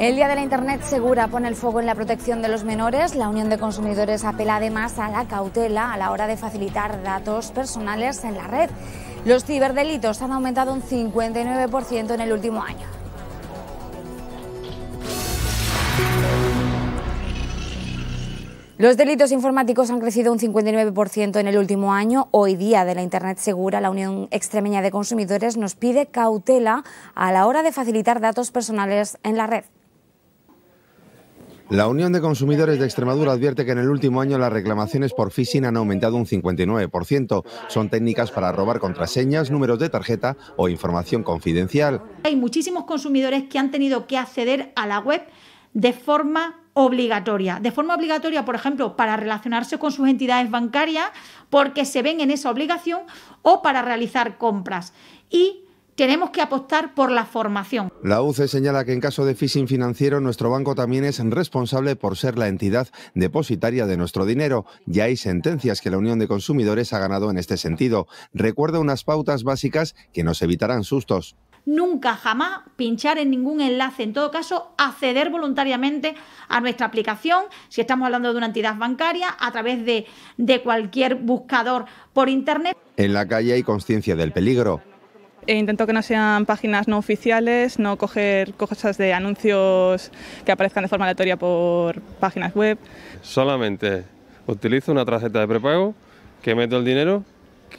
El Día de la Internet Segura pone el foco en la protección de los menores. La Unión de Consumidores apela además a la cautela a la hora de facilitar datos personales en la red. Los ciberdelitos han aumentado un 59% en el último año. Los delitos informáticos han crecido un 59% en el último año. Hoy día de la Internet Segura, la Unión Extremeña de Consumidores nos pide cautela a la hora de facilitar datos personales en la red. La Unión de Consumidores de Extremadura advierte que en el último año las reclamaciones por phishing han aumentado un 59%. Son técnicas para robar contraseñas, números de tarjeta o información confidencial. Hay muchísimos consumidores que han tenido que acceder a la web de forma obligatoria. De forma obligatoria, por ejemplo, para relacionarse con sus entidades bancarias porque se ven en esa obligación o para realizar compras. Y tenemos que apostar por la formación. La UCE señala que en caso de phishing financiero nuestro banco también es responsable por ser la entidad depositaria de nuestro dinero Ya hay sentencias que la Unión de Consumidores ha ganado en este sentido. Recuerda unas pautas básicas que nos evitarán sustos nunca jamás pinchar en ningún enlace, en todo caso, acceder voluntariamente a nuestra aplicación, si estamos hablando de una entidad bancaria, a través de, de cualquier buscador por Internet. En la calle hay conciencia del peligro. intento que no sean páginas no oficiales, no coger cosas de anuncios que aparezcan de forma aleatoria por páginas web. Solamente utilizo una tarjeta de prepago que meto el dinero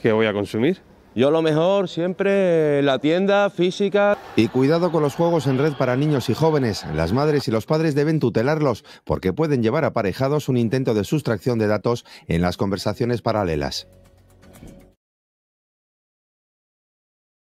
que voy a consumir. Yo lo mejor siempre la tienda física. Y cuidado con los juegos en red para niños y jóvenes. Las madres y los padres deben tutelarlos porque pueden llevar aparejados un intento de sustracción de datos en las conversaciones paralelas.